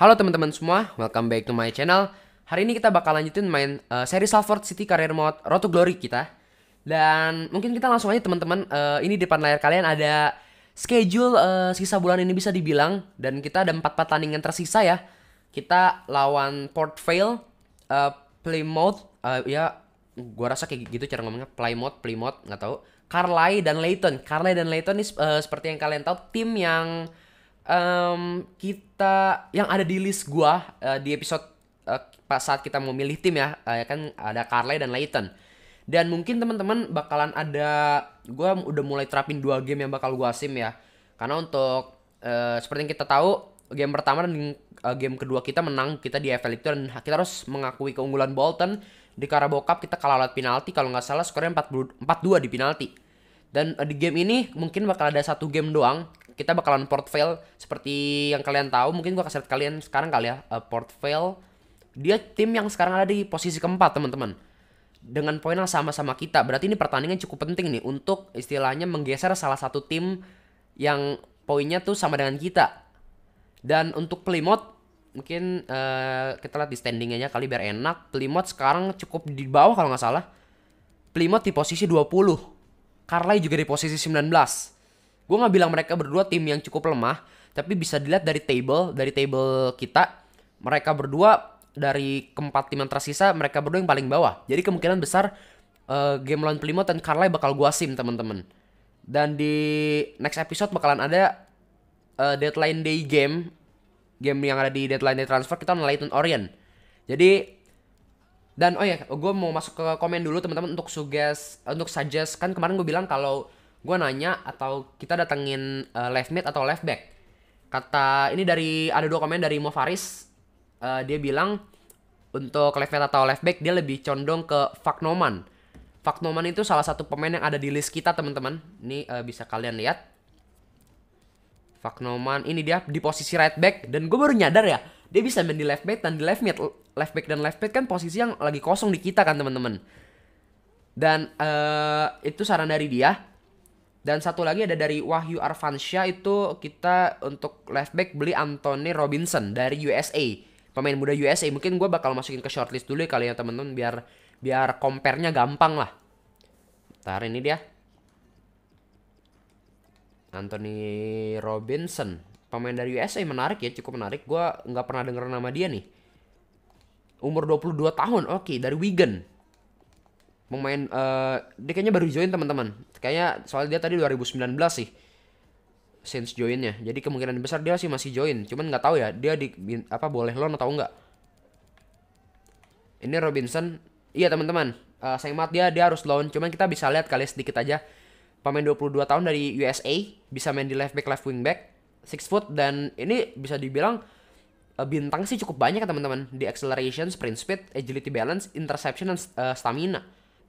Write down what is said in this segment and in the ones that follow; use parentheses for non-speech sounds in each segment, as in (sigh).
Halo teman-teman semua, welcome back to my channel. Hari ini kita bakal lanjutin main uh, seri Salford City Career Mode Road to Glory kita. Dan mungkin kita langsung aja teman-teman, uh, ini di depan layar kalian ada schedule uh, sisa bulan ini bisa dibilang dan kita ada 4 pertandingan tersisa ya. Kita lawan Port Vale, uh, Plymouth, uh, ya gua rasa kayak gitu cara ngomongnya Plymouth Plymouth nggak tahu Carly dan Layton. Carly dan Layton ini uh, seperti yang kalian tahu tim yang um, kita yang ada di list gua uh, di episode uh, saat kita mau milih tim ya uh, kan ada Carly dan Layton. dan mungkin teman-teman bakalan ada gua udah mulai terapin dua game yang bakal gua sim ya karena untuk uh, seperti yang kita tahu game pertama dan uh, game kedua kita menang kita di FL itu dan kita harus mengakui keunggulan Bolton di Carabao Cup kita kalah lewat penalti kalau nggak salah skornya 40, 4 di penalti. Dan uh, di game ini mungkin bakal ada satu game doang. Kita bakalan port fail seperti yang kalian tahu. Mungkin gua kasih kalian sekarang kali ya uh, port fail. Dia tim yang sekarang ada di posisi keempat teman-teman. Dengan poin yang sama-sama kita. Berarti ini pertandingan cukup penting nih untuk istilahnya menggeser salah satu tim yang poinnya tuh sama dengan kita. Dan untuk Plymouth mungkin uh, kita lihat di standing aja kali biar enak. Plymouth sekarang cukup di bawah kalau nggak salah. Plymouth di posisi 20. Carly juga di posisi 19. Gue nggak bilang mereka berdua tim yang cukup lemah, tapi bisa dilihat dari table, dari table kita, mereka berdua dari keempat tim yang tersisa, mereka berdua yang paling bawah. Jadi kemungkinan besar uh, game lawan Plymouth dan Carly bakal gue sim teman-teman. Dan di next episode bakalan ada uh, deadline day game game yang ada di deadline day transfer kita Leighton Orient. Jadi dan oh ya, gue mau masuk ke komen dulu teman-teman untuk suggest eh, untuk suggest kan kemarin gue bilang kalau gue nanya atau kita datengin uh, left mid atau left back. Kata ini dari ada dua komen dari Mo Faris. Uh, dia bilang untuk left mid atau left back dia lebih condong ke Faknoman. Faknoman itu salah satu pemain yang ada di list kita teman-teman. Ini uh, bisa kalian lihat man. ini dia di posisi right back dan gue baru nyadar ya dia bisa main di left back dan di left mid left back dan left back kan posisi yang lagi kosong di kita kan teman-teman dan uh, itu saran dari dia dan satu lagi ada dari Wahyu Arfansyah itu kita untuk left back beli Anthony Robinson dari USA pemain muda USA mungkin gue bakal masukin ke shortlist dulu ya kali ya teman-teman biar biar compare-nya gampang lah Ntar ini dia Anthony Robinson, pemain dari USA menarik ya, cukup menarik. Gua nggak pernah denger nama dia nih. Umur 22 tahun, oke, okay, dari Wigan. Pemain uh, dia kayaknya baru join teman-teman. Kayaknya soal dia tadi 2019 sih. Since joinnya, jadi kemungkinan besar dia sih masih join. Cuman nggak tahu ya, dia di apa boleh loan atau enggak. Ini Robinson, iya teman-teman. Uh, eh, sayang banget dia dia harus loan. Cuman kita bisa lihat kali sedikit aja pemain 22 tahun dari USA bisa main di left back left wing back six foot dan ini bisa dibilang eh, bintang sih cukup banyak ya, teman-teman di acceleration, sprint speed, agility balance, interception dan uh, stamina.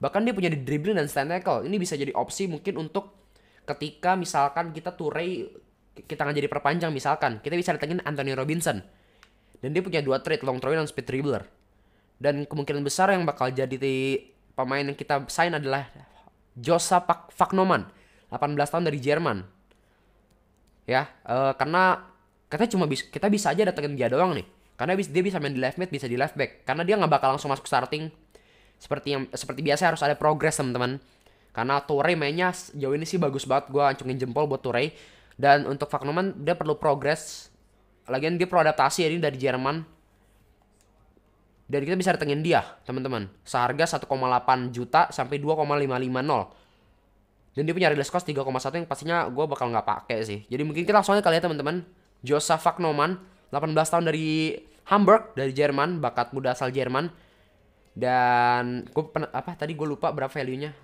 Bahkan dia punya di dribbling dan stand tackle. Ini bisa jadi opsi mungkin untuk ketika misalkan kita Ture kita nggak jadi perpanjang misalkan, kita bisa datengin Anthony Robinson. Dan dia punya dua trade long throw dan speed dribbler. Dan kemungkinan besar yang bakal jadi pemain yang kita sign adalah Josa Fagnoman, 18 tahun dari Jerman. Ya, uh, karena kita cuma bisa kita bisa aja datengin dia doang nih. Karena dia bisa main di left mid, bisa di left back. Karena dia nggak bakal langsung masuk starting. Seperti yang seperti biasa harus ada progress teman-teman. Karena Toure mainnya jauh ini sih bagus banget. Gue acungin jempol buat Toure. Dan untuk Faknoman dia perlu progress. Lagian dia pro adaptasi ya, ini dari Jerman dan kita bisa datengin dia teman-teman seharga 1,8 juta sampai 2,550 dan dia punya release cost 3,1 yang pastinya gue bakal nggak pakai sih jadi mungkin kita langsung aja kali ya teman-teman Joseph Fagnoman 18 tahun dari Hamburg dari Jerman bakat muda asal Jerman dan gue apa tadi gue lupa berapa value-nya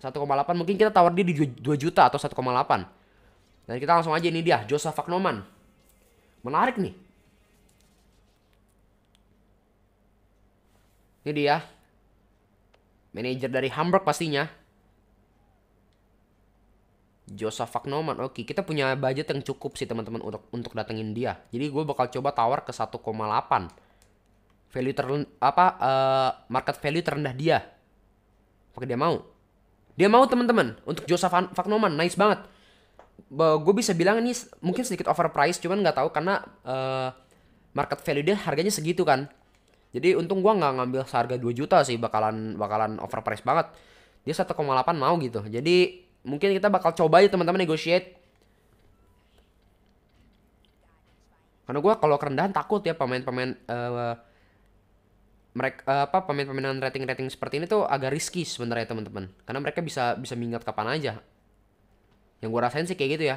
1,8 mungkin kita tawar dia di 2 juta atau 1,8 dan kita langsung aja ini dia Joseph Fagnoman menarik nih Ini dia. Manajer dari Hamburg pastinya. Joseph Fagnoman. Oke, kita punya budget yang cukup sih teman-teman untuk untuk datengin dia. Jadi gue bakal coba tawar ke 1,8. Value ter apa uh, market value terendah dia. Apakah dia mau? Dia mau teman-teman untuk Joseph Fagnoman. Nice banget. Gue bisa bilang ini mungkin sedikit overpriced, cuman nggak tahu karena uh, market value dia harganya segitu kan jadi untung gua nggak ngambil seharga 2 juta sih bakalan bakalan overpriced banget. Dia 1,8 mau gitu. Jadi mungkin kita bakal coba aja teman-teman negotiate. Karena gua kalau kerendahan takut ya pemain-pemain uh, eh, mereka uh, eh, apa pemain pemain dengan rating-rating seperti ini tuh agak risky sebenarnya teman-teman. Karena mereka bisa bisa minggat kapan aja. Yang gua rasain sih kayak gitu ya.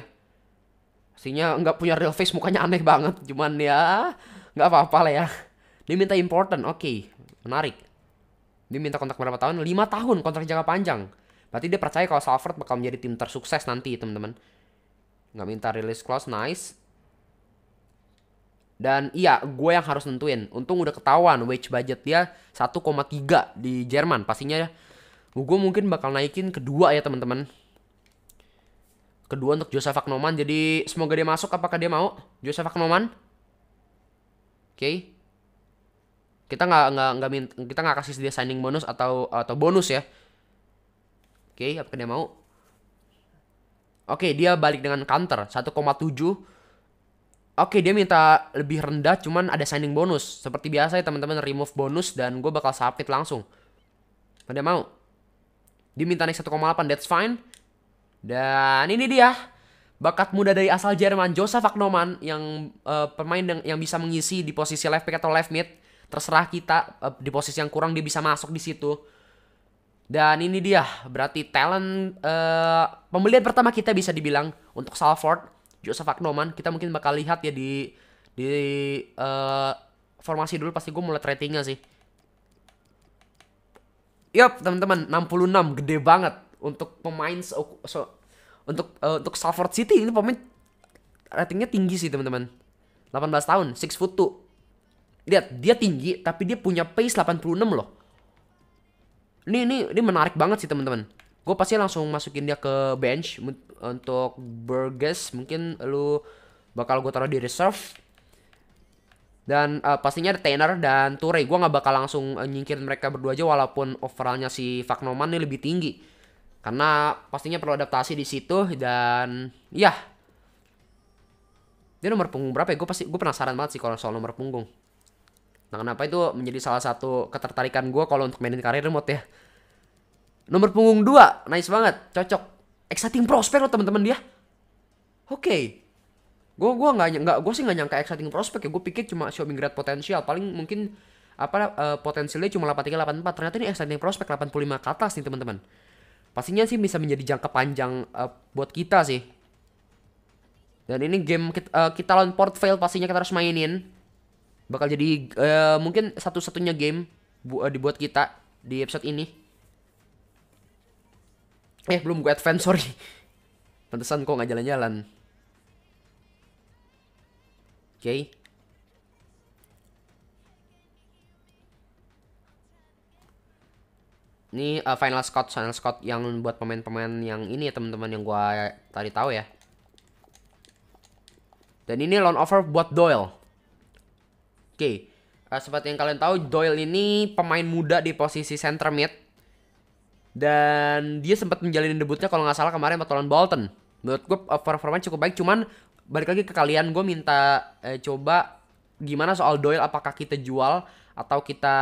Pastinya nggak punya real face mukanya aneh banget, cuman ya nggak apa-apa lah ya. Dia minta important, oke, okay. menarik. Dia minta kontrak berapa tahun? 5 tahun kontrak jangka panjang. Berarti dia percaya kalau Salford bakal menjadi tim tersukses nanti, teman-teman. Nggak minta release clause, nice. Dan iya, gue yang harus nentuin. Untung udah ketahuan wage budget dia 1,3 di Jerman. Pastinya gue mungkin bakal naikin kedua ya teman-teman. Kedua untuk Joseph Aknoman. Jadi semoga dia masuk. Apakah dia mau? Joseph Aknoman. Oke. Okay kita nggak nggak nggak kita nggak kasih dia signing bonus atau atau bonus ya oke okay, apa dia mau oke okay, dia balik dengan counter 1,7 Oke, okay, dia minta lebih rendah cuman ada signing bonus. Seperti biasa ya teman-teman remove bonus dan gue bakal submit langsung. ada mau. Dia minta naik 1,8, that's fine. Dan ini dia bakat muda dari asal Jerman Joseph Agnoman yang uh, pemain yang, yang bisa mengisi di posisi left back atau left mid terserah kita uh, di posisi yang kurang dia bisa masuk di situ. Dan ini dia, berarti talent uh, pembelian pertama kita bisa dibilang untuk Salford, Joseph Agnoman. Kita mungkin bakal lihat ya di di uh, formasi dulu pasti gue mulai ratingnya sih. Yup, teman-teman, 66 gede banget untuk pemain so, so untuk uh, untuk Salford City ini pemain ratingnya tinggi sih, teman-teman. 18 tahun, 6 foot 2. Lihat, dia tinggi tapi dia punya pace 86 loh. Ini ini ini menarik banget sih teman-teman. Gue pasti langsung masukin dia ke bench untuk Burgess mungkin lu bakal gue taruh di reserve. Dan uh, pastinya ada Tanner dan Ture. Gue nggak bakal langsung uh, nyingkirin mereka berdua aja walaupun overallnya si Fagnoman ini lebih tinggi. Karena pastinya perlu adaptasi di situ dan ya dia nomor punggung berapa ya? Gue pasti gue penasaran banget sih kalau soal nomor punggung. Nah kenapa itu menjadi salah satu ketertarikan gue kalau untuk mainin karir remote ya. Nomor punggung 2, nice banget, cocok. Exciting prospect loh teman-teman dia. Oke. Okay. Gue gua nggak nggak gue sih nggak nyangka exciting prospect ya. Gue pikir cuma showing grade potensial, paling mungkin apa uh, potensialnya cuma 83 84. Ternyata ini exciting prospect 85 ke atas nih teman-teman. Pastinya sih bisa menjadi jangka panjang uh, buat kita sih. Dan ini game kita, uh, eh, kita lawan port fail pastinya kita harus mainin bakal jadi uh, mungkin satu-satunya game bu uh, dibuat kita di episode ini. Eh belum gue advance (laughs) sorry. Pantesan kok nggak jalan-jalan. Oke. Okay. Ini uh, final Scott, final Scott yang buat pemain-pemain yang ini ya teman-teman yang gue tadi tahu ya. Dan ini loan offer buat Doyle. Oke, uh, eh, seperti yang kalian tahu Doyle ini pemain muda di posisi center mid dan dia sempat menjalani debutnya kalau nggak salah kemarin melawan Bolton. Menurut gue uh, performanya cukup baik, cuman balik lagi ke kalian gue minta eh, coba gimana soal Doyle apakah kita jual atau kita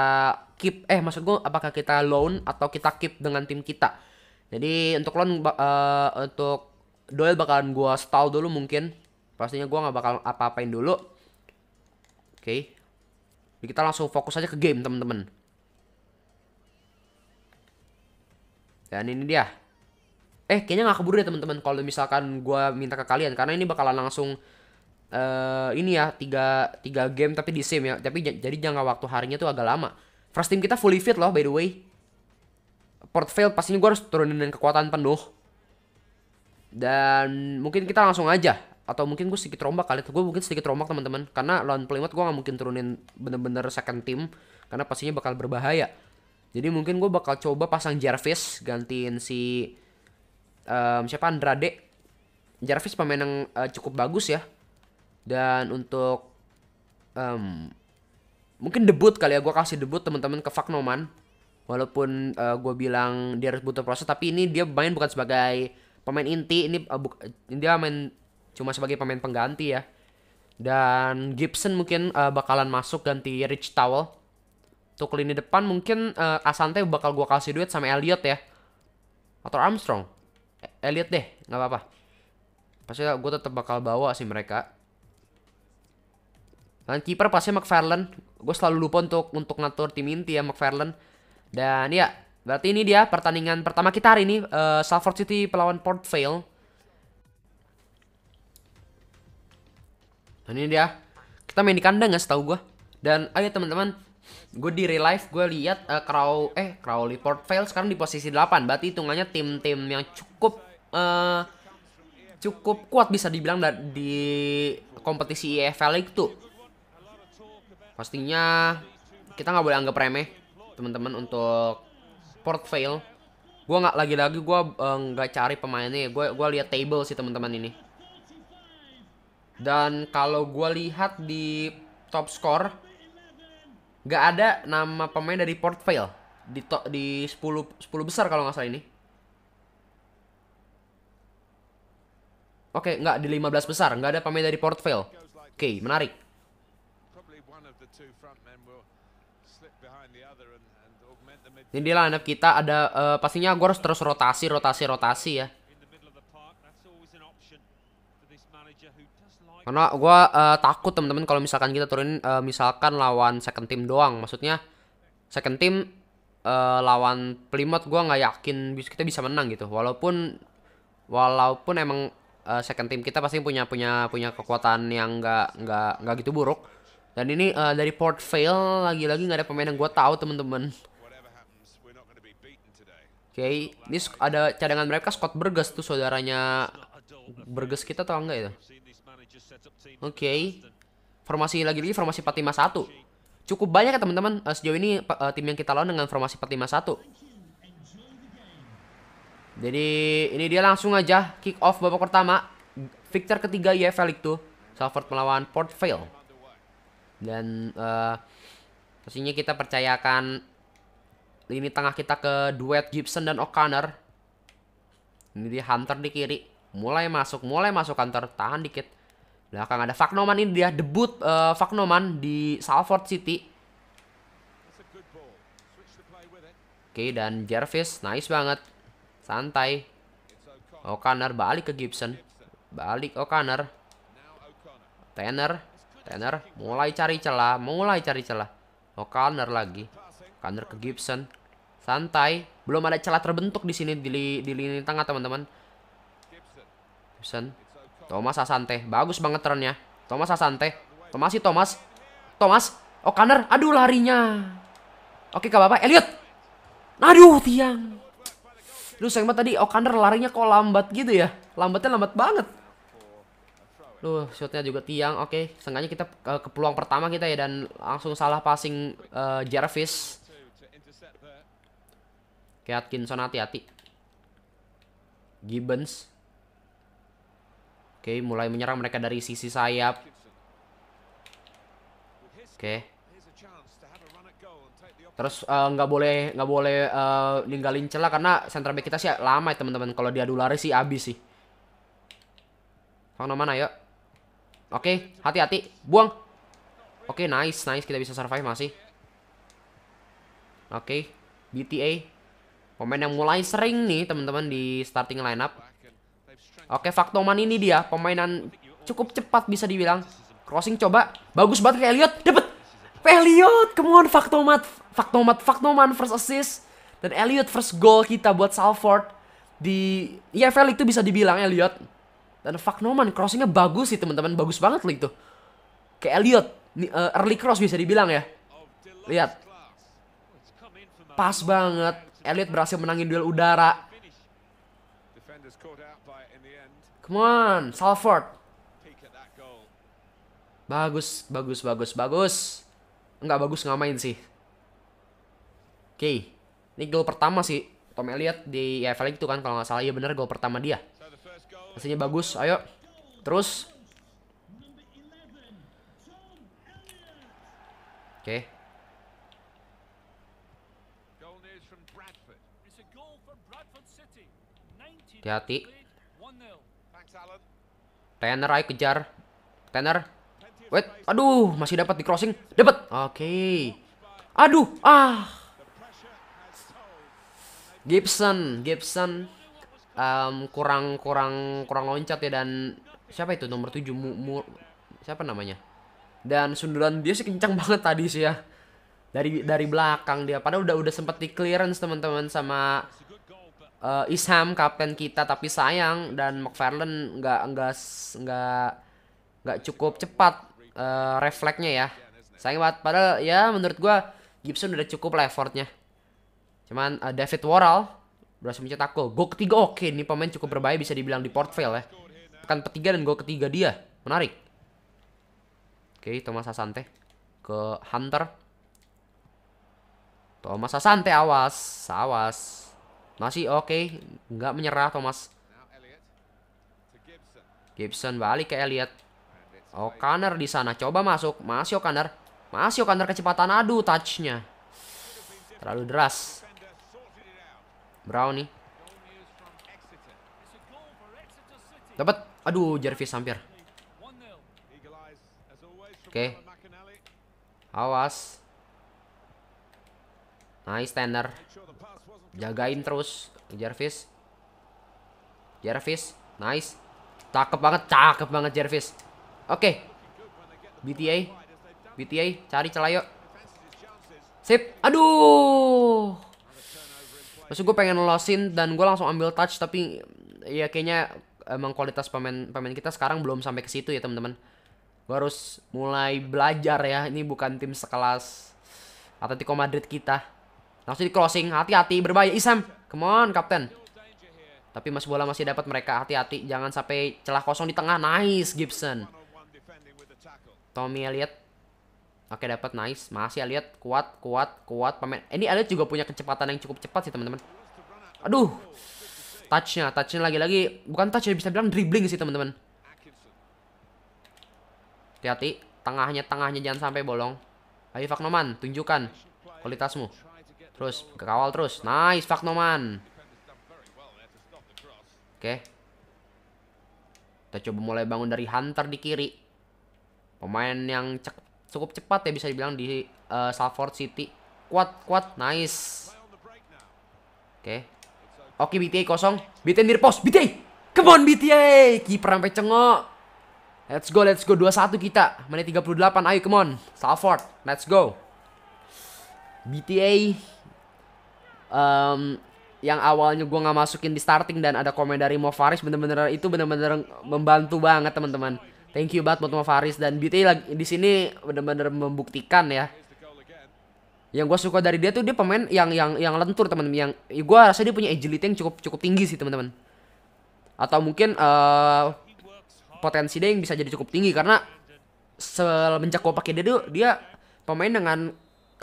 keep eh maksud gue apakah kita loan atau kita keep dengan tim kita. Jadi untuk loan uh, untuk Doyle bakalan gue stall dulu mungkin. Pastinya gue nggak bakal apa-apain dulu. Oke, jadi ya, kita langsung fokus aja ke game teman-teman. Dan ini dia. Eh kayaknya nggak keburu ya teman-teman kalau misalkan gue minta ke kalian karena ini bakalan langsung uh, ini ya tiga tiga game tapi di same ya tapi jadi jangka waktu harinya tuh agak lama. First team kita fully fit loh by the way. Port fail pastinya gue harus turunin kekuatan penuh. Dan mungkin kita langsung aja atau mungkin gue sedikit rombak kali gue mungkin sedikit rombak teman-teman karena lawan Plymouth gue nggak mungkin turunin bener-bener second team karena pastinya bakal berbahaya jadi mungkin gue bakal coba pasang Jarvis gantiin si um, siapa Andrade Jarvis pemain yang uh, cukup bagus ya dan untuk um, mungkin debut kali ya gue kasih debut teman-teman ke Fagnoman walaupun uh, eh, gue bilang dia harus butuh proses tapi ini dia main bukan sebagai pemain inti ini uh, dia main cuma sebagai pemain pengganti ya. Dan Gibson mungkin uh, bakalan masuk ganti Rich Towel. Untuk lini depan mungkin uh, Asante bakal gue kasih duit sama Elliot ya. Atau Armstrong. E, Elliot deh, nggak apa-apa. Pasti gue tetap bakal bawa sih mereka. Dan kiper pasti McFarland Gue selalu lupa untuk untuk ngatur tim inti ya McFarland Dan ya, berarti ini dia pertandingan pertama kita hari ini. Uh, Salford City pelawan Port Vale. Nah ini dia. Kita main di kandang ya setahu gue. Dan ayo teman-teman. Gue di real life gue lihat uh, Crow eh Crowley eh, Port Vale sekarang di posisi 8. Berarti hitungannya tim-tim yang cukup uh, cukup kuat bisa dibilang di kompetisi EFL itu. Pastinya kita nggak boleh anggap remeh teman-teman untuk Port Vale. Gue nggak lagi-lagi gue eh, nggak uh, cari pemainnya. Gue gue lihat table sih teman-teman ini. Dan kalau gue lihat di top score gak ada nama pemain dari Port Vale di to, di 10 10 besar kalau nggak salah ini. Oke, okay, nggak di 15 besar, nggak ada pemain dari Port Vale. Oke, okay, menarik. Ini dia lineup kita ada uh, pastinya gue harus terus rotasi, rotasi, rotasi ya. Karena gue uh, takut temen-temen kalau misalkan kita turunin uh, misalkan lawan second team doang, maksudnya second team uh, lawan Plymouth gue nggak yakin kita bisa menang gitu. Walaupun walaupun emang uh, second team kita pasti punya punya punya kekuatan yang nggak nggak nggak gitu buruk. Dan ini uh, dari Port fail lagi-lagi nggak ada pemain yang gue tahu temen-temen. Oke, okay. ini ada cadangan mereka Scott Burgess tuh saudaranya Burgess kita atau enggak itu? Oke. Okay. Formasi lagi-lagi formasi 451. Cukup banyak ya teman-teman eh, sejauh ini uh, tim yang kita lawan dengan formasi 451. Jadi ini dia langsung aja kick off babak pertama. Victor ketiga ya Felix tuh. Salford melawan Port Vale. Dan uh, pastinya kita percayakan lini tengah kita ke duet Gibson dan O'Connor. Ini dia Hunter di kiri. Mulai masuk, mulai masuk Hunter. Tahan dikit. Belakang ada Faknoman ini dia debut uh, Faknoman di Salford City. Oke okay, dan Jarvis nice banget. Santai. O'Connor balik ke Gibson. Balik O'Connor. Tanner. Tanner mulai cari celah, mulai cari celah. O'Connor lagi. O'Connor ke Gibson. Santai. Belum ada celah terbentuk di sini di, di lini tengah teman-teman. Gibson. Thomas Asante. Bagus banget trennya. Thomas Asante. Thomas sih Thomas. Thomas. O'Connor. Oh, Aduh larinya. Oke kak bapak. Elliot. Aduh tiang. Lu sayang banget tadi O'Connor oh, larinya kok lambat gitu ya. Lambatnya lambat banget. Lu shootnya juga tiang. Oke, okay. kita ke, ke peluang pertama kita ya dan langsung salah passing uh, Jarvis. Kayak Atkinson hati-hati. Gibbons. Oke, mulai menyerang mereka dari sisi sayap. Oke. Terus eh, nggak uh, boleh nggak boleh uh, ninggalin celah karena center back kita sih lama ya teman-teman. Kalau dia dulari sih abis sih. Fang mana yuk? Oke, hati-hati. Buang. Oke, nice, nice. Kita bisa survive masih. Oke, BTA. Pemain yang mulai sering nih teman-teman di starting lineup. Oke, Faktoman ini dia. Pemainan cukup cepat bisa dibilang. Crossing coba. Bagus banget ke Elliot. Dapat. Elliot, come on Faktomat. Faktomat, Faktoman first assist. Dan Elliot first goal kita buat Salford. Di Ya, e Felix itu bisa dibilang Elliot. Dan Faknoman crossingnya bagus sih teman-teman. Bagus banget loh itu. Ke Elliot. Eh, early cross bisa dibilang ya. Lihat. Pas banget. Elliot berhasil menangin duel udara. Come on, Salford. Bagus, bagus, bagus, bagus. Enggak bagus nggak main sih. Oke. Ini gol pertama sih Tom Elliot di EFL itu kan kalau nggak salah ya bener gol pertama dia. Hasilnya bagus, ayo. Terus. Oke. Hati-hati. Tanner ayo kejar. Tanner. Wait, aduh, masih dapat di crossing. Dapat. Oke. Okay. Aduh, ah. Gibson, Gibson um, kurang kurang kurang loncat ya dan siapa itu nomor 7 mu, mu, siapa namanya? Dan sundulan dia sih kencang (laughs) banget tadi sih ya. Dari dari belakang dia. Padahal udah udah sempat di clearance teman-teman sama uh, Isham kapten kita tapi sayang dan McFarland nggak nggak nggak nggak cukup cepat uh, eh, refleksnya ya sayang banget padahal ya menurut gue Gibson udah cukup lah effortnya cuman uh, David Worrell berhasil mencetak gol gol ketiga oke okay. ini pemain cukup berbahaya bisa dibilang di portfolio ya pekan ketiga dan gol ketiga dia menarik oke Thomas Asante ke Hunter Thomas Asante awas awas masih oke, okay. nggak menyerah Thomas. Gibson balik ke Elliot. O'Connor di sana, coba masuk. Masih O'Connor. Masih O'Connor kecepatan, aduh touchnya. Terlalu deras. Brown nih. Dapat. Aduh, Jarvis hampir. Oke. Okay. Awas. Nice, tender. Jagain terus Jarvis. Jarvis, nice. Cakep banget, cakep banget Jarvis. Oke. BTA. BTA, cari celah yuk. Sip. Aduh. Maksud gue pengen losin dan gue langsung ambil touch tapi ya kayaknya emang kualitas pemain pemain kita sekarang belum sampai ke situ ya teman-teman. Gue harus mulai belajar ya. Ini bukan tim sekelas Atletico Madrid kita. Langsung di crossing, hati-hati, berbahaya. Isam, come on, kapten. Tapi mas bola masih dapat mereka, hati-hati. Jangan sampai celah kosong di tengah. Nice, Gibson. Tommy Elliot. Oke, dapat nice. Masih Elliot kuat, kuat, kuat. Pemain eh, ini Elliot juga punya kecepatan yang cukup cepat sih, teman-teman. Aduh. Touchnya, touchnya lagi-lagi bukan touch ya, bisa bilang dribbling sih, teman-teman. Hati-hati, tengahnya tengahnya jangan sampai bolong. Ayo Faknoman, tunjukkan kualitasmu. Terus, ke kawal terus. Nice, man, Oke. Kita coba mulai bangun dari Hunter di kiri. Pemain yang cukup cepat ya bisa dibilang di uh, Salford City. Kuat, kuat. Nice. Oke. Oke, BTA kosong. BTA di pos. BTA! Come on, BTA! Kiper sampai cengok. Let's go, let's go. 2-1 kita. Menit 38. Ayo, come on. Salford, let's go. BTA um, yang awalnya gue nggak masukin di starting dan ada komen dari Mo Faris bener-bener itu bener-bener membantu banget teman-teman. Thank you banget buat Mo Faris dan BT lagi di sini bener-bener membuktikan ya. Yang gue suka dari dia tuh dia pemain yang yang yang lentur teman-teman. Yang gue rasa dia punya agility yang cukup cukup tinggi sih teman-teman. Atau mungkin uh, potensi dia yang bisa jadi cukup tinggi karena semenjak gue pakai dia tuh dia pemain dengan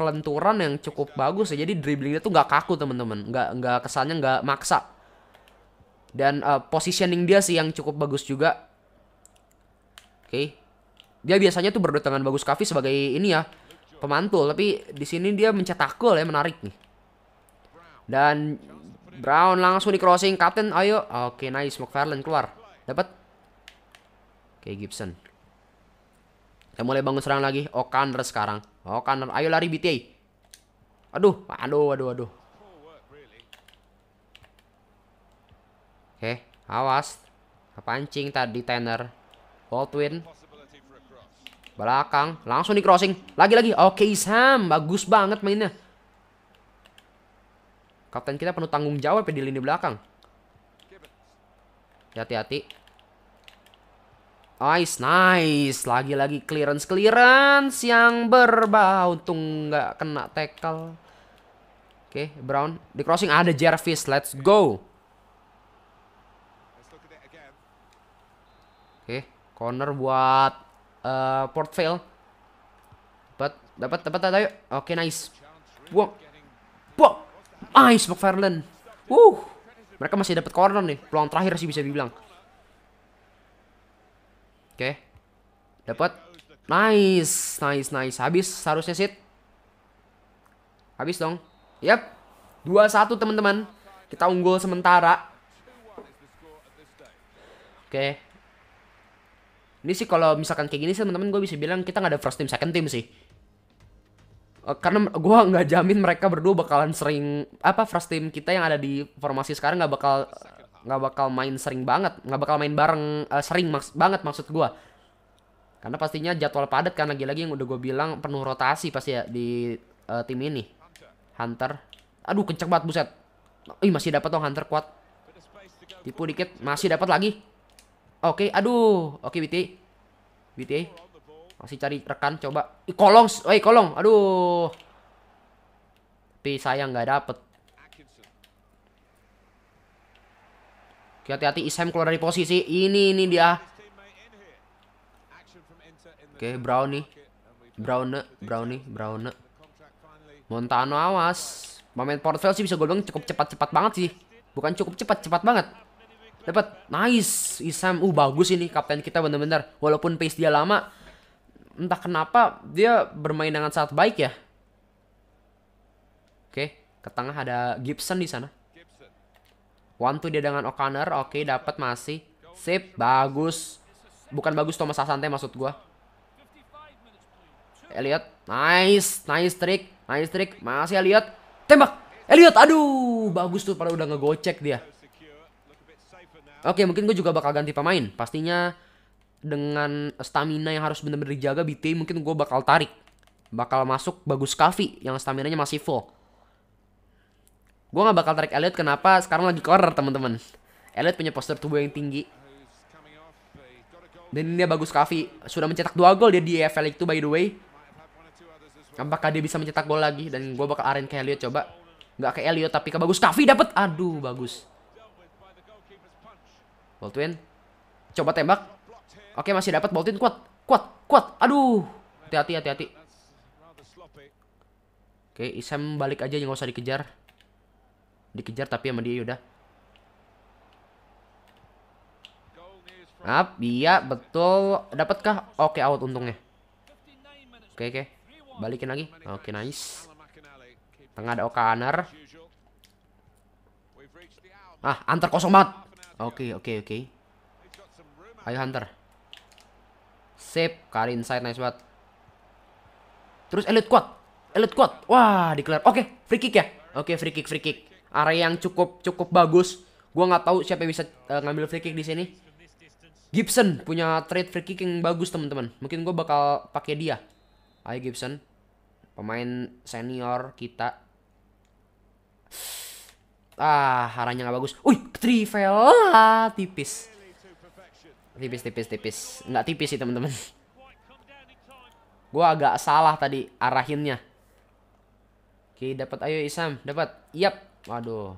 kelenturan yang cukup bagus ya. Jadi dribblingnya tuh nggak kaku teman-teman, nggak nggak kesannya nggak maksa. Dan uh, positioning dia sih yang cukup bagus juga. Oke, okay. dia biasanya tuh berdatangan bagus Kavi sebagai ini ya pemantul, tapi di sini dia mencetak gol ya menarik nih. Dan Brown langsung di crossing Captain, ayo. Oke, okay, nice McFarland keluar. Dapat. Oke, okay, Gibson. Saya mulai bangun serang lagi. O'Connor oh, sekarang. O'Connor. Oh, Ayo lari BTA. Aduh. Aduh, aduh, aduh. Oke. Okay. Awas. Kepancing tadi Tanner. Baldwin. Belakang. Langsung di crossing. Lagi-lagi. Oke, okay, Sam. Bagus banget mainnya. Kapten kita penuh tanggung jawab ya di lini belakang. Hati-hati. Ice, nice. Lagi-lagi clearance, clearance yang berbau. Untung nggak kena tackle. Oke, okay, Brown. Di crossing ada Jarvis. Let's go. Oke, okay, corner buat uh, Port Vale. Dapat, dapat, dapat, ayo. Oke, okay, nice. Buang. Buang. Nice, McFarland. Wuh. Mereka masih dapat corner nih. Peluang terakhir sih bisa dibilang. Oke. Dapat. Nice, nice, nice. Habis harusnya sit. Habis dong. Yap. 2-1 teman-teman. Kita unggul sementara. Oke. Ini sih kalau misalkan kayak gini sih teman-teman gue bisa bilang kita nggak ada first team second team sih. Eh, karena gue nggak jamin mereka berdua bakalan sering apa first team kita yang ada di formasi sekarang nggak bakal nggak bakal main sering banget nggak bakal main bareng uh, sering maks banget maksud gue karena pastinya jadwal padat kan lagi-lagi yang udah gue bilang penuh rotasi pasti ya di uh, tim ini Hunter aduh kenceng banget buset ih masih dapat dong Hunter kuat tipu dikit masih dapat lagi oke okay, aduh oke okay, BT, masih cari rekan coba ih kolong eh kolong aduh tapi sayang nggak dapet Hati-hati Isam keluar dari posisi. Ini ini dia. Oke, Brownie, Brownie, Brownie, Brownie. Montano awas. Pemain portfolio sih bisa gue bilang cukup cepat-cepat banget sih. Bukan cukup cepat, cepat banget. Dapat. Nice. Isam. Uh, bagus ini kapten kita bener-bener. Walaupun pace dia lama. Entah kenapa dia bermain dengan sangat baik ya. Oke, okay, ke tengah ada Gibson di sana. One two dia dengan O'Connor. Oke, okay, dapat masih. Sip, bagus. Bukan bagus Thomas Asante maksud gue. Elliot, nice, nice trick, nice trick. Masih Elliot. Tembak. Elliot, aduh, bagus tuh padahal udah ngegocek dia. Oke, okay, mungkin gue juga bakal ganti pemain. Pastinya dengan stamina yang harus benar-benar dijaga BT mungkin gue bakal tarik bakal masuk bagus Kavi yang stamina nya masih full Gue gak bakal tarik Elliot kenapa sekarang lagi corner temen-temen Elliot punya poster tubuh yang tinggi. Dan ini dia bagus Kavi. Sudah mencetak dua gol dia di EFL itu by the way. Apakah dia bisa mencetak gol lagi? Dan gue bakal arin ke Elliot coba. Gak ke Elliot tapi ke bagus Kavi dapet Aduh bagus. Boltwin. Coba tembak. Oke masih dapat Boltwin kuat. Kuat. Kuat. Aduh. Hati-hati hati-hati. Oke Isam balik aja yang gak usah dikejar dikejar tapi sama dia udah. ap iya betul. Dapatkah? Oke okay, out untungnya. Oke okay, oke. Okay. Balikin lagi. Oke okay, nice. Tengah ada O'Connor. Ah, Hunter kosong banget. Oke okay, oke okay, oke. Okay. Ayo Hunter. Sip, kali inside nice banget. Terus elite quad. Elite quad. Wah, declare. Oke, okay, free kick ya. Oke, okay, free kick, free kick area yang cukup cukup bagus. Gua nggak tahu siapa yang bisa uh, ngambil free kick di sini. Gibson punya trade free kick yang bagus teman-teman. Mungkin gue bakal pakai dia. Ayo Gibson, pemain senior kita. Ah, haranya nggak bagus. Uih, Trivela tipis. Tipis, tipis, tipis. Nggak tipis sih teman-teman. Gue agak salah tadi arahinnya. Oke, dapat ayo Isam, dapat. Yap, Waduh.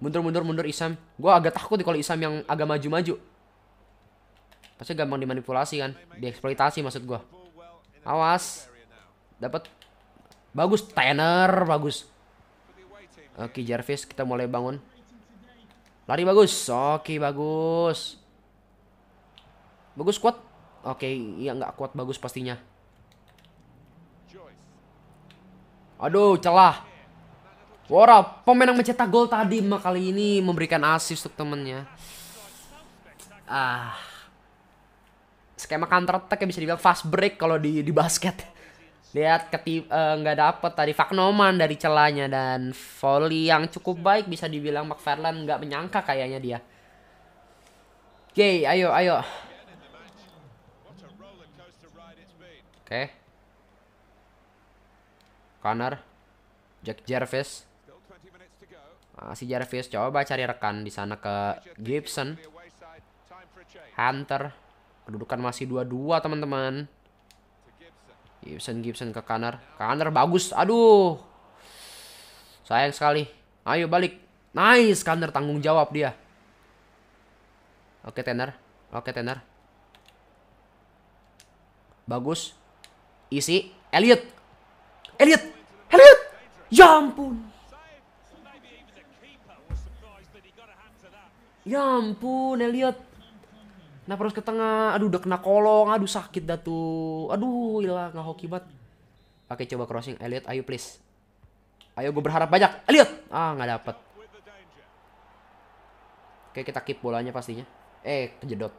Mundur, mundur, mundur Isam. Gue agak takut kalau Isam yang agak maju-maju. Pasti gampang dimanipulasi kan. Dieksploitasi maksud gue. Awas. Dapat. Bagus, Tanner. Bagus. Oke, Jarvis. Kita mulai bangun. Lari bagus. Oke, bagus. Bagus kuat. Oke, iya nggak kuat bagus pastinya. Aduh, celah. Wora, pemain yang mencetak gol tadi mah kali ini memberikan asis untuk temennya. Ah. Skema counter attack yang bisa dibilang fast break kalau di di basket. Lihat ketip eh, nggak uh, dapet tadi Faknoman dari celahnya dan volley yang cukup baik bisa dibilang McFarland nggak menyangka kayaknya dia. Oke, okay, ayo ayo. Oke. Okay. Connor Jack Jarvis masih eh, si Jarvis coba cari rekan di sana ke Gibson. Hunter. Kedudukan masih 2-2 teman-teman. Gibson Gibson ke Kanner. Kanner bagus. Aduh. Sayang sekali. Ayo balik. Nice Kanner tanggung jawab dia. Oke Tanner, Oke Tanner. Bagus. Isi Elliot. Elliot. Elliot. Ya ampun. Ya ampun, Elliot. Nah terus ke tengah, aduh udah kena kolong, aduh sakit dah tuh. Aduh, ilah nggak hoki banget. Pakai coba crossing, Elliot, ayo please. Ayo gue berharap banyak, Elliot. Ah nggak dapet. Oke kita keep bolanya pastinya. Eh kejedot.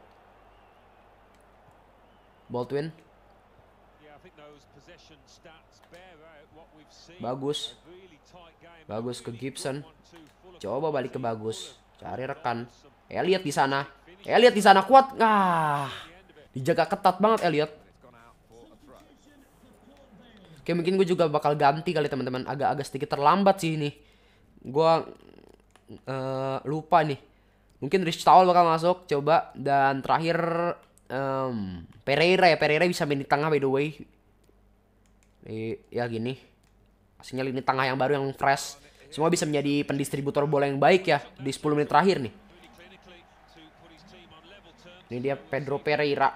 Baldwin. Bagus. Bagus ke Gibson. Coba balik ke Bagus. Cari rekan. Elliot di sana. Elliot di sana kuat. Ah. Dijaga ketat banget Elliot. Oke, mungkin gue juga bakal ganti kali teman-teman. Agak-agak sedikit terlambat sih ini. Gue uh, lupa nih. Mungkin Rich Towel bakal masuk. Coba. Dan terakhir um, Pereira ya. Pereira bisa main di tengah by the way. Iya ya gini. Aslinya ini tengah yang baru yang fresh semua bisa menjadi pendistributor bola yang baik ya di 10 menit terakhir nih. Ini dia Pedro Pereira.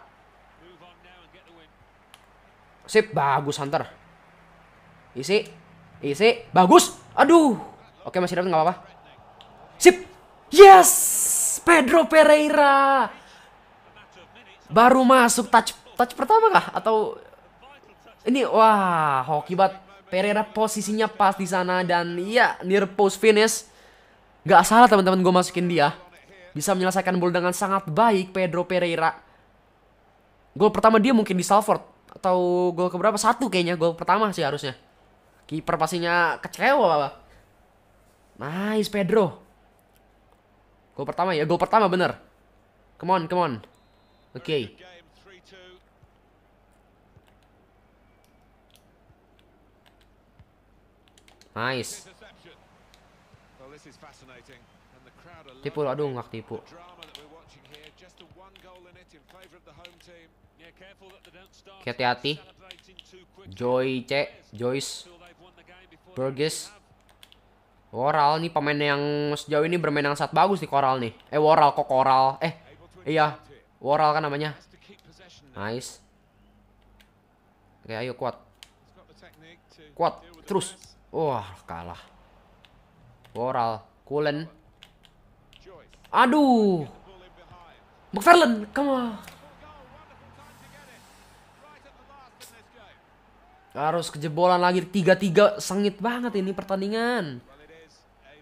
Sip, bagus Hunter. Isi, isi, bagus. Aduh. Oke, masih dapat nggak apa-apa. Sip. Yes, Pedro Pereira. Baru masuk touch touch pertama kah atau ini wah hoki banget Pereira posisinya pas di sana dan iya near post finish. Gak salah teman-teman gue masukin dia. Bisa menyelesaikan bola dengan sangat baik Pedro Pereira. Gol pertama dia mungkin di Salford atau gol keberapa satu kayaknya gol pertama sih harusnya. Kiper pastinya kecewa Bapak. Nice Pedro. Gol pertama ya, gol pertama bener. Come on, come on. Oke. Okay. Nice. Tipu lo, aduh nggak tipu. Hati-hati. Joy C, Joyce, Burgess. Woral nih pemain yang sejauh ini bermain yang sangat bagus di Koral nih. Eh Woral kok Koral. Eh iya, Woral kan namanya. Nice. Oke, ayo kuat. Kuat terus. Wah, kalah. Coral, kulen, Aduh. McFarland, come on. Harus kejebolan lagi. 3-3 sengit banget ini pertandingan.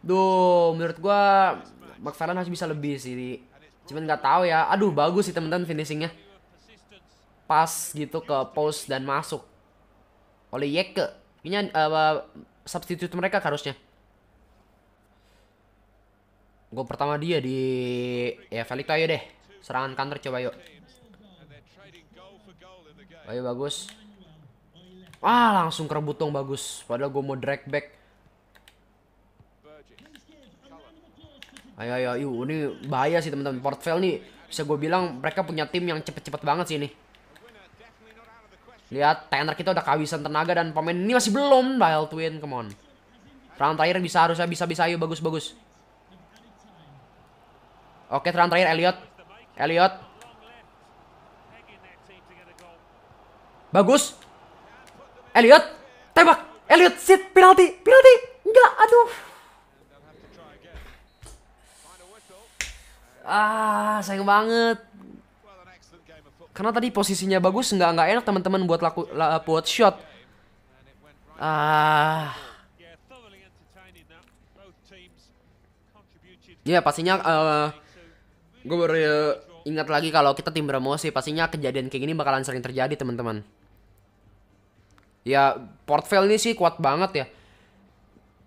Duh, menurut gua McFarland harus bisa lebih sih. Cuman nggak tahu ya. Aduh, bagus sih teman-teman finishingnya. Pas gitu ke post dan masuk. Oleh Yeke. Ini uh, eh, substitute mereka kan harusnya. Gue pertama dia di ya Felix ayo deh. Serangan counter coba yuk. Ayo bagus. Ah langsung kerebut dong bagus. Padahal gue mau drag back. Ayo ayo, yuk ini bahaya sih teman-teman. Portfel nih bisa gue bilang mereka punya tim yang cepet-cepet banget sih ini. Lihat, tenor kita udah kawisan tenaga dan pemain ini masih belum. Dial Twin, come on. Round terakhir bisa harusnya bisa-bisa yuk bagus-bagus. Oke, round terakhir Elliot. Elliot. Bagus. Elliot, tembak. Elliot, sit, penalti, penalti. Enggak, aduh. Ah, sayang banget. Karena tadi posisinya bagus, nggak nggak enak teman-teman buat laku la, buat shot. Ah. Ya yeah, pastinya uh, eh, gue baru uh, ingat lagi kalau kita tim promosi pastinya kejadian kayak gini bakalan sering terjadi teman-teman. Ya portfel ini sih kuat banget ya.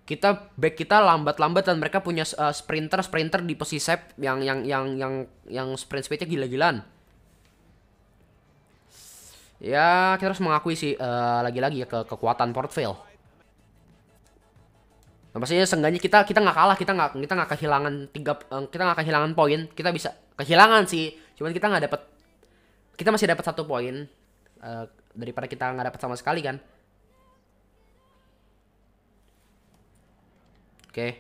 Kita back kita lambat-lambat dan mereka punya uh, eh, sprinter sprinter di posisi yang yang yang yang yang sprint speednya gila-gilaan. Ya, kita harus mengakui sih uh, lagi-lagi ya ke kekuatan portfolio. Nah, maksudnya seenggaknya kita kita nggak kalah, kita nggak kita nggak kehilangan tiga uh, kita nggak kehilangan poin, kita bisa kehilangan sih. Cuman kita nggak dapat kita masih dapat satu poin uh, daripada kita nggak dapat sama sekali kan. Oke. Okay.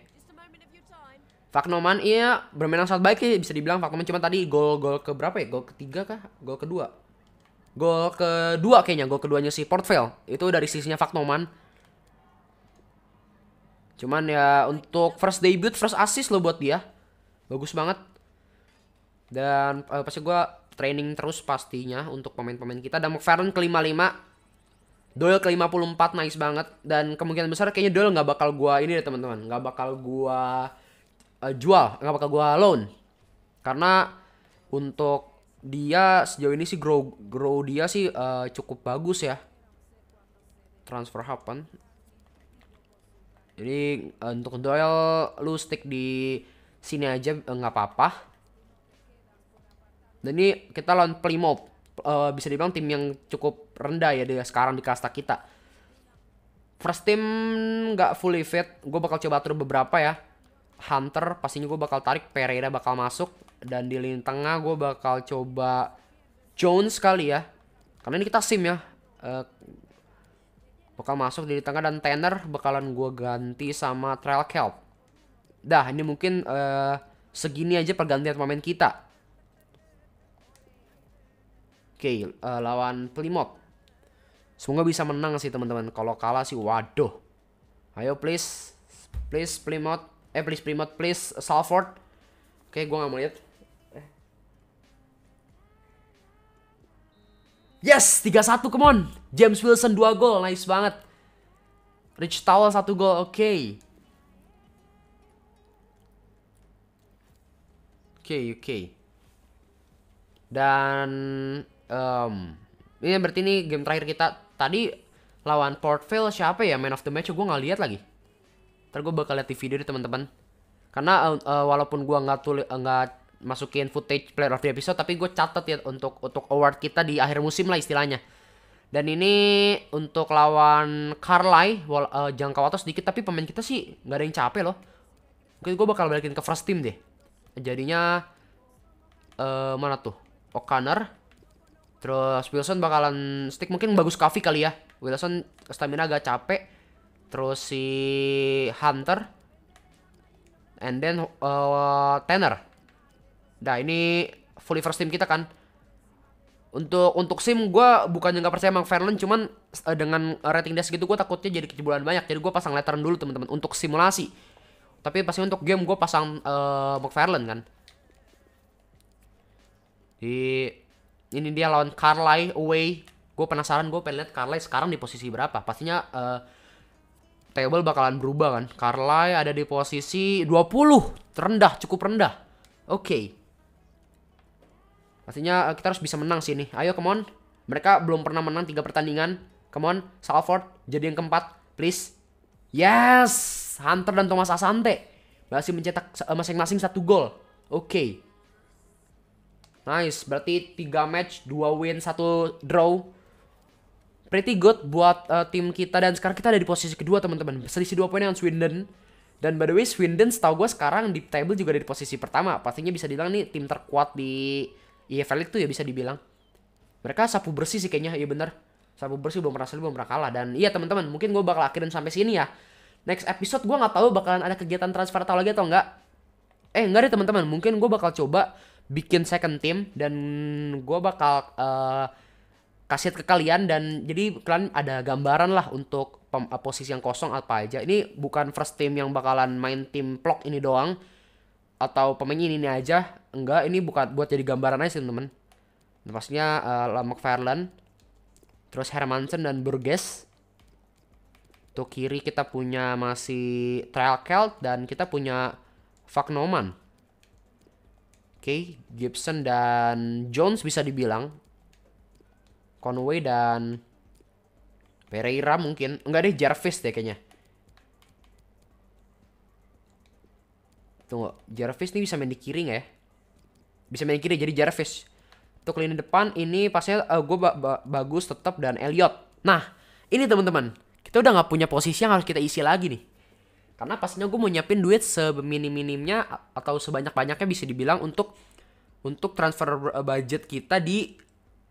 Faknoman iya bermain yang sangat baik sih bisa dibilang Faknoman cuma tadi gol gol ke berapa ya? Gol ketiga kah? Gol kedua? Gol kedua kayaknya, gol keduanya si Portvel. Itu dari sisinya Faktoman Cuman ya untuk first debut, first assist lo buat dia. Bagus banget. Dan uh, pasti gue training terus pastinya untuk pemain-pemain kita. Dan McFerrin ke-55. Doyle ke-54 nice banget. Dan kemungkinan besar kayaknya Doyle nggak bakal gue ini deh teman-teman. Nggak bakal gue uh, jual, nggak bakal gue loan. Karena untuk dia sejauh ini sih grow grow dia sih uh, cukup bagus ya transfer happen jadi uh, untuk Doyle lu stick di sini aja eh, nggak uh, apa-apa dan ini kita lawan Plymouth uh, bisa dibilang tim yang cukup rendah ya dia sekarang di kasta kita first team nggak fully fit gue bakal coba atur beberapa ya Hunter pastinya gue bakal tarik Pereira bakal masuk dan di lini tengah gue bakal coba Jones kali ya. Karena ini kita sim ya. Uh, bakal masuk di tengah dan Tanner bakalan gue ganti sama Trail Kelp. Dah ini mungkin uh, segini aja pergantian pemain kita. Oke okay, uh, eh, lawan Plymouth. Semoga bisa menang sih teman-teman. Kalau kalah sih waduh. Ayo please. Please Plymouth. Eh please Plymouth please Salford. Oke okay, gue gak mau lihat. Yes, 3-1, come on. James Wilson 2 gol, nice banget. Rich Towel 1 gol, oke. Okay. Oke, okay, oke. Okay. Dan um, ini berarti ini game terakhir kita. Tadi lawan Port Vale siapa ya man of the match? Gue nggak lihat lagi. Ntar gue bakal lihat di video deh teman-teman. Karena uh, uh, walaupun gue nggak tulis nggak uh, masukin footage player of the episode tapi gue catat ya untuk untuk award kita di akhir musim lah istilahnya dan ini untuk lawan Carly wal, uh, jangka waktu sedikit tapi pemain kita sih nggak ada yang capek loh mungkin gue bakal balikin ke first team deh jadinya uh, mana tuh O'Connor terus Wilson bakalan stick mungkin bagus Kavi kali ya Wilson stamina agak capek terus si Hunter and then uh, Tanner Nah ini fully first team kita kan. Untuk untuk sim gue bukannya gak percaya emang Verlin cuman uh, dengan eh, rating dia segitu gue takutnya jadi kejebolan banyak. Jadi gue pasang letteran dulu teman-teman untuk simulasi. Tapi pasti untuk game gue pasang uh, eh, McFarlane kan. Di ini dia lawan Carly away. Gue penasaran gue pengen lihat Carly sekarang di posisi berapa. Pastinya uh, table bakalan berubah kan. Carly ada di posisi 20, terendah cukup rendah. Oke. Okay. Pastinya eh, kita harus bisa menang sih nih. Ayo come on. Mereka belum pernah menang 3 pertandingan. Come on, Salford jadi yang keempat, please. Yes, Hunter dan Thomas Asante masih mencetak eh, masing-masing satu gol. Oke. Okay. Nice, berarti tiga match, dua win, satu draw. Pretty good buat uh, tim kita dan sekarang kita ada di posisi kedua teman-teman. Selisih dua poin dengan Swindon. Dan by the way, Swindon setahu gue sekarang di table juga ada di posisi pertama. Pastinya bisa dibilang nih tim terkuat di Iya Felix tuh ya bisa dibilang. Mereka sapu bersih sih kayaknya, iya bener. Sapu bersih belum berhasil belum pernah kalah. Dan iya teman-teman, mungkin gue bakal akhirin sampai sini ya. Next episode gue nggak tahu bakalan ada kegiatan transfer atau lagi atau enggak. Eh enggak deh teman-teman, mungkin gue bakal coba bikin second team dan gue bakal uh, kasih ke kalian dan jadi kalian ada gambaran lah untuk posisi yang kosong apa aja. Ini bukan first team yang bakalan main tim plok ini doang atau pemain ini, aja enggak ini bukan buat jadi gambaran aja sih temen pastinya uh, eh, McFarland terus Hermansen dan Burgess untuk kiri kita punya masih Trial Kelt dan kita punya Fagnoman oke okay, Gibson dan Jones bisa dibilang Conway dan Pereira mungkin enggak deh Jarvis deh kayaknya Tunggu, Jarvis nih bisa main di kiri gak ya? Bisa main di kiri jadi Jarvis. Untuk lini depan ini pasnya uh, eh, gue ba ba bagus tetap dan Elliot. Nah, ini teman-teman, kita udah gak punya posisi yang harus kita isi lagi nih. Karena pastinya gue mau nyiapin duit seminim-minimnya atau sebanyak-banyaknya bisa dibilang untuk untuk transfer eh, budget kita di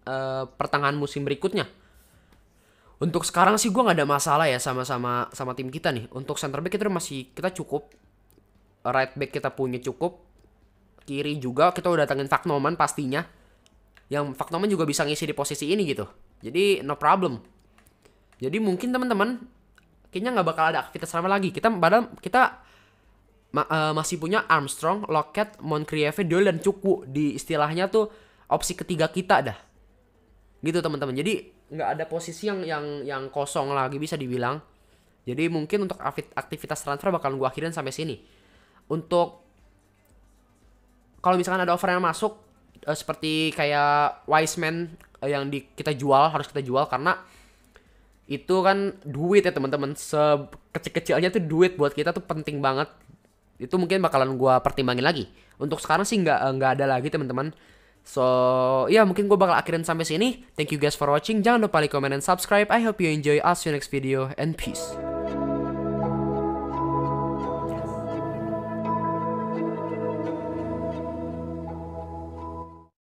uh, pertengahan musim berikutnya. Untuk sekarang sih gue gak ada masalah ya sama sama sama tim kita nih. Untuk center back kita masih kita cukup right back kita punya cukup. Kiri juga kita udah datengin Faknoman pastinya. Yang Faknoman juga bisa ngisi di posisi ini gitu. Jadi no problem. Jadi mungkin teman-teman kayaknya nggak bakal ada aktivitas sama lagi. Kita padahal kita ma uh, masih punya Armstrong, Lockett, Moncrieff, Doyle dan Cuku di istilahnya tuh opsi ketiga kita dah. Gitu teman-teman. Jadi nggak ada posisi yang yang yang kosong lagi bisa dibilang. Jadi mungkin untuk aktivitas transfer bakal gue akhirin sampai sini untuk kalau misalkan ada offer yang masuk uh, seperti kayak Wiseman uh, eh, yang di, kita jual harus kita jual karena itu kan duit ya teman-teman sekecil-kecilnya tuh duit buat kita tuh penting banget itu mungkin bakalan gue pertimbangin lagi untuk sekarang sih nggak eh, nggak ada lagi teman-teman so ya yeah, mungkin gue bakal akhirin sampai sini thank you guys for watching jangan lupa like comment and subscribe I hope you enjoy I'll see you next video and peace